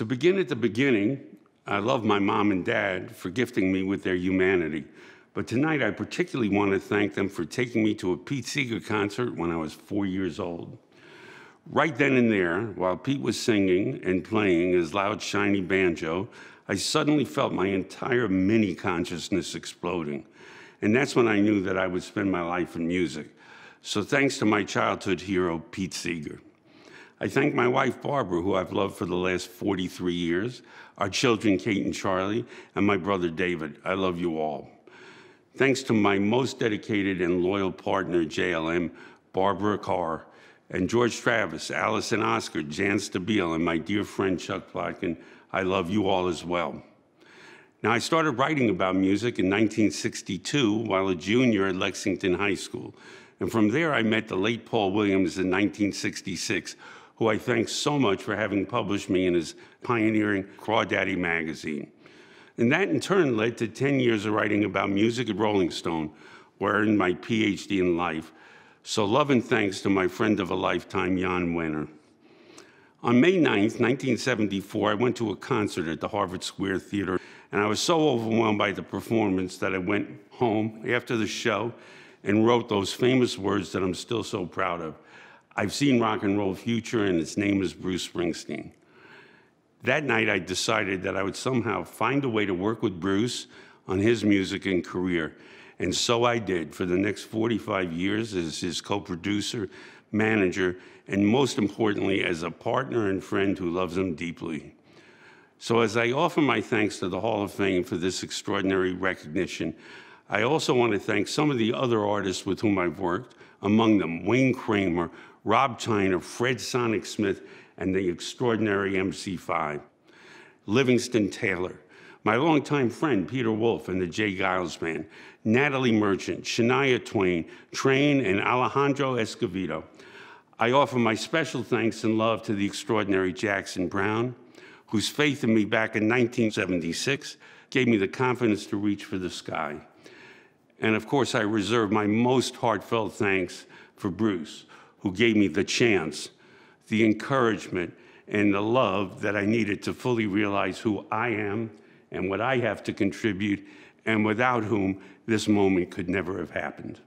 To begin at the beginning, I love my mom and dad for gifting me with their humanity. But tonight, I particularly want to thank them for taking me to a Pete Seeger concert when I was four years old. Right then and there, while Pete was singing and playing his loud, shiny banjo, I suddenly felt my entire mini consciousness exploding. And that's when I knew that I would spend my life in music. So thanks to my childhood hero, Pete Seeger. I thank my wife, Barbara, who I've loved for the last 43 years, our children, Kate and Charlie, and my brother, David. I love you all. Thanks to my most dedicated and loyal partner, JLM, Barbara Carr, and George Travis, Allison Oscar, Jan Stabile, and my dear friend, Chuck Plotkin, I love you all as well. Now, I started writing about music in 1962 while a junior at Lexington High School. And from there, I met the late Paul Williams in 1966, who I thank so much for having published me in his pioneering Crawdaddy magazine. And that in turn led to 10 years of writing about music at Rolling Stone, where I earned my PhD in life. So love and thanks to my friend of a lifetime, Jan Wenner. On May 9th, 1974, I went to a concert at the Harvard Square Theater, and I was so overwhelmed by the performance that I went home after the show and wrote those famous words that I'm still so proud of. I've seen rock and roll future, and its name is Bruce Springsteen. That night, I decided that I would somehow find a way to work with Bruce on his music and career. And so I did for the next 45 years as his co producer, manager, and most importantly, as a partner and friend who loves him deeply. So, as I offer my thanks to the Hall of Fame for this extraordinary recognition, I also want to thank some of the other artists with whom I've worked among them Wayne Kramer, Rob Tyner, Fred Sonic Smith, and the extraordinary MC5. Livingston Taylor, my longtime friend Peter Wolf and the Jay Giles Band, Natalie Merchant, Shania Twain, Train, and Alejandro Escovedo. I offer my special thanks and love to the extraordinary Jackson Brown, whose faith in me back in 1976 gave me the confidence to reach for the sky. And of course, I reserve my most heartfelt thanks for Bruce, who gave me the chance, the encouragement, and the love that I needed to fully realize who I am and what I have to contribute, and without whom this moment could never have happened.